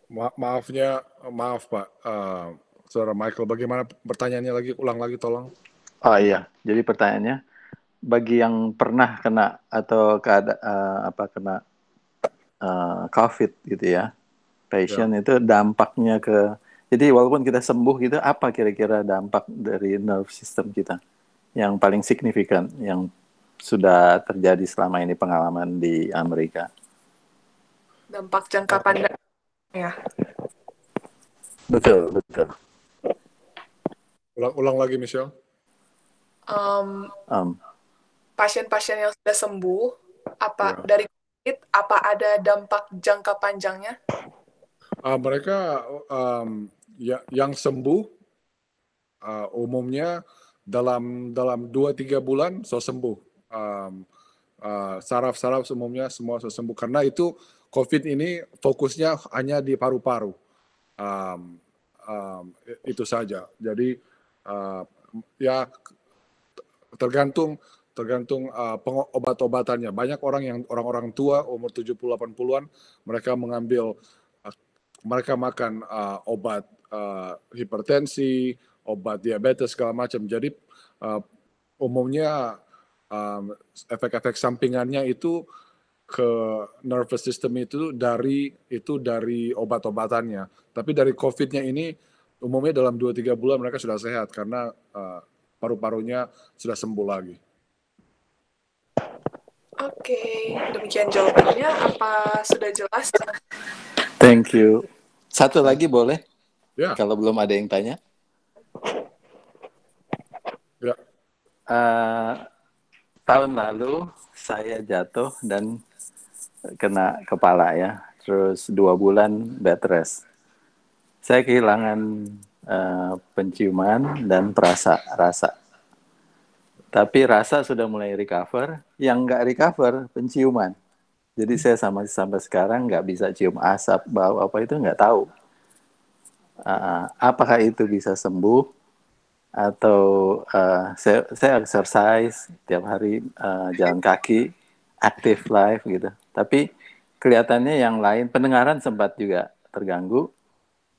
Ma maafnya, maaf Pak. Uh, Saudara Michael, bagaimana pertanyaannya lagi? Ulang lagi tolong. Oh iya, jadi pertanyaannya, bagi yang pernah kena atau keada, uh, apa kena uh, COVID gitu ya, patient yeah. itu dampaknya ke, jadi walaupun kita sembuh gitu, apa kira-kira dampak dari nerve system kita yang paling signifikan, yang sudah terjadi selama ini pengalaman di Amerika? Dampak jangka pandang ya. Betul, betul. Ulang, ulang lagi Michelle. Um, um. Pasien-pasien yang sudah sembuh, apa ya. dari COVID, apa ada dampak jangka panjangnya? Uh, mereka um, ya, yang sembuh uh, umumnya dalam dalam dua tiga bulan so sembuh um, uh, saraf-saraf umumnya semua sembuh karena itu COVID ini fokusnya hanya di paru-paru um, um, itu saja. Jadi uh, ya tergantung tergantung uh, obat-obatannya. Banyak orang yang orang-orang tua umur 70 80-an mereka mengambil uh, mereka makan uh, obat uh, hipertensi, obat diabetes segala macam. Jadi uh, umumnya efek um, efek-efek sampingannya itu ke nervous system itu dari itu dari obat-obatannya. Tapi dari COVID-nya ini umumnya dalam 2-3 bulan mereka sudah sehat karena uh, paru-parunya sudah sembuh lagi. Oke, demikian jawabannya. Apa sudah jelas? Thank you. Satu lagi boleh? Yeah. Kalau belum ada yang tanya. Ya. Yeah. Uh, tahun lalu saya jatuh dan kena kepala ya. Terus dua bulan bed rest. Saya kehilangan uh, penciuman dan perasa rasa. Tapi rasa sudah mulai recover. Yang nggak recover penciuman. Jadi saya sama sampai sekarang nggak bisa cium asap bau apa itu nggak tahu. Uh, apakah itu bisa sembuh? atau uh, saya, saya exercise tiap hari uh, jalan kaki active life gitu tapi kelihatannya yang lain pendengaran sempat juga terganggu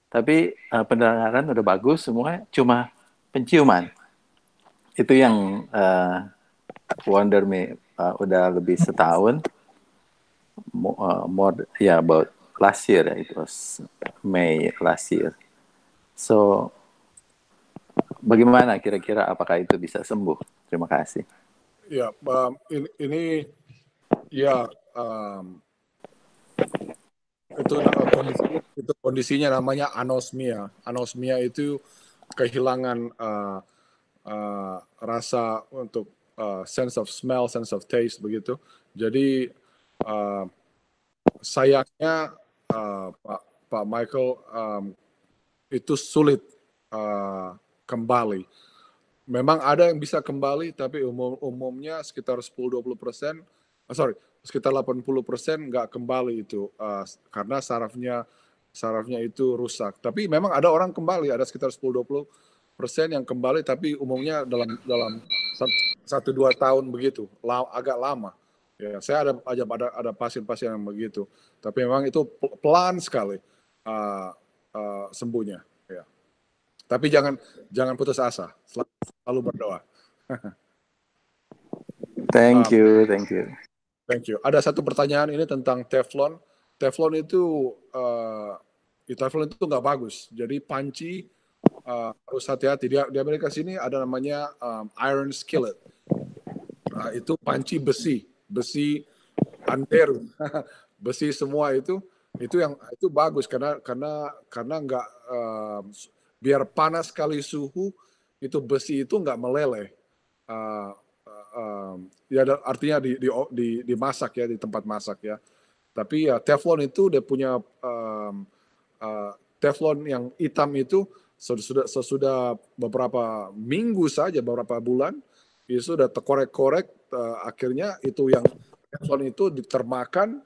tapi uh, pendengaran udah bagus semua cuma penciuman itu yang uh, wonder me uh, udah lebih setahun more, uh, more ya yeah, about last year ya, it was May last year so Bagaimana kira-kira apakah itu bisa sembuh? Terima kasih. Ya, um, ini, ini ya um, itu kondisinya, itu kondisinya namanya anosmia. Anosmia itu kehilangan uh, uh, rasa untuk uh, sense of smell, sense of taste begitu. Jadi uh, sayangnya uh, Pak Pak Michael um, itu sulit uh, kembali. Memang ada yang bisa kembali, tapi umum, umumnya sekitar 10-20 persen, oh sorry, sekitar 80 persen nggak kembali itu uh, karena sarafnya sarafnya itu rusak. Tapi memang ada orang kembali, ada sekitar 10-20 persen yang kembali, tapi umumnya dalam dalam satu dua tahun begitu, la, agak lama. Ya, saya ada aja ada ada pasien-pasien yang begitu, tapi memang itu pelan sekali uh, uh, sembuhnya. Tapi jangan jangan putus asa, selalu, berdoa. thank you, thank you. Thank you. Ada satu pertanyaan ini tentang teflon. Teflon itu uh, teflon itu nggak bagus. Jadi panci uh, harus hati-hati. Di, di Amerika sini ada namanya um, iron skillet. Uh, itu panci besi, besi anter, besi semua itu itu yang itu bagus karena karena karena nggak uh, biar panas sekali suhu itu besi itu nggak meleleh. Uh, uh, ya artinya di, di, di dimasak ya di tempat masak ya. Tapi ya teflon itu dia punya um, uh, teflon yang hitam itu sesudah sesudah beberapa minggu saja beberapa bulan itu sudah terkorek-korek uh, akhirnya itu yang teflon itu ditermakan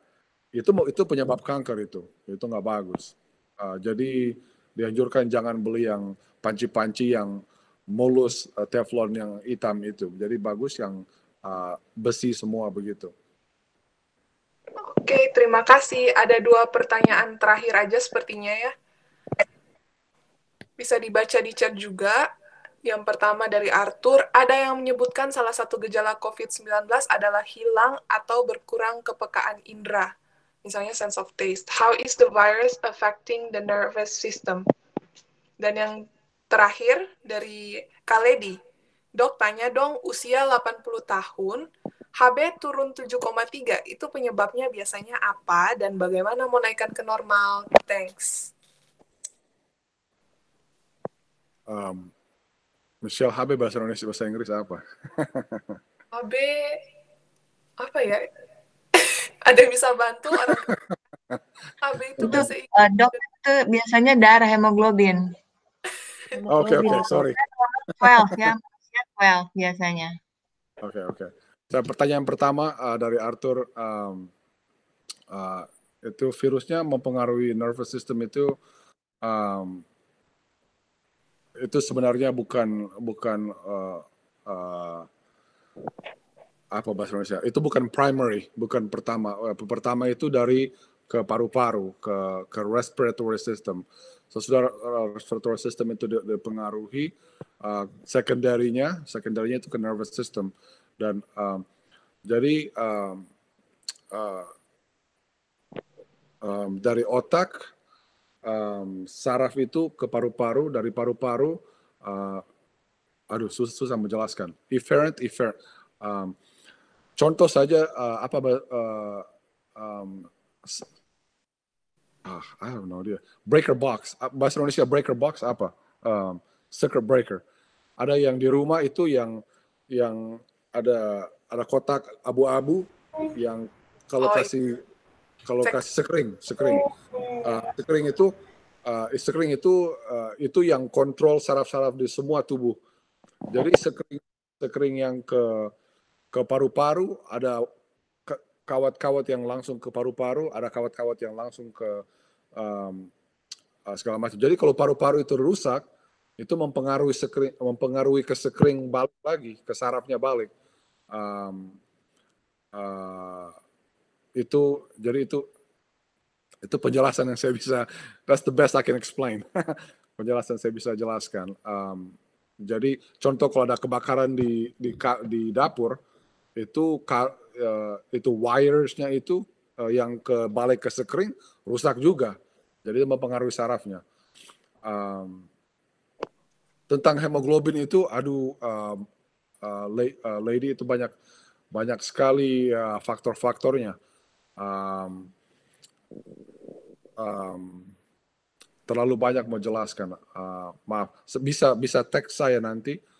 itu itu penyebab kanker itu itu nggak bagus. Uh, jadi dianjurkan jangan beli yang panci-panci yang mulus eh, teflon yang hitam itu. Jadi bagus yang eh, besi semua begitu. Oke, terima kasih. Ada dua pertanyaan terakhir aja sepertinya ya. Bisa dibaca di chat juga. Yang pertama dari Arthur, ada yang menyebutkan salah satu gejala COVID-19 adalah hilang atau berkurang kepekaan indera misalnya sense of taste. How is the virus affecting the nervous system? Dan yang terakhir dari Kaledi, dok tanya dong usia 80 tahun, HB turun 7,3, itu penyebabnya biasanya apa dan bagaimana mau naikkan ke normal? Thanks. Um, Michelle, HB bahasa Indonesia, bahasa Inggris apa? HB, apa ya? ada yang bisa bantu itu, itu masih eh, uh, dok itu biasanya darah hemoglobin oke oke okay, sorry well ya well biasanya oke okay, oke okay. pertanyaan pertama uh, dari Arthur um, uh, itu virusnya mempengaruhi nervous system itu um, itu sebenarnya bukan bukan uh, uh, apa bahasa Indonesia itu bukan primary bukan pertama eh, pertama itu dari ke paru-paru ke ke respiratory system so sudah eh, respiratory system itu dipengaruhi uh, eh, sekundernya itu ke nervous system dan um, jadi um, uh, um, dari otak um, saraf itu ke paru-paru dari paru-paru uh, aduh susah, susah menjelaskan efferent efferent um, Contoh saja uh, apa uh, um, ah, I don't know dia breaker box bahasa Indonesia breaker box apa um, circuit breaker. Ada yang di rumah itu yang yang ada ada kotak abu-abu yang kalau oh, kasih kalau kasih sekring sekring uh, sekring itu uh, sekring itu uh, itu yang kontrol saraf-saraf di semua tubuh. Jadi sekring sekring yang ke ke paru-paru, ada kawat-kawat yang langsung ke paru-paru, ada kawat-kawat yang langsung ke um, segala macam. Jadi kalau paru-paru itu rusak, itu mempengaruhi sekring, mempengaruhi ke sekring balik lagi, ke sarafnya balik. Um, uh, itu jadi itu itu penjelasan yang saya bisa. That's the best I can explain. penjelasan saya bisa jelaskan. Um, jadi contoh kalau ada kebakaran di di, di dapur, itu uh, itu wiresnya itu uh, yang ke balik ke screen rusak juga. Jadi mempengaruhi sarafnya. Um, tentang hemoglobin itu, aduh, uh, uh, lady itu banyak banyak sekali uh, faktor-faktornya. Um, um, terlalu banyak mau jelaskan. Uh, maaf, bisa bisa teks saya nanti.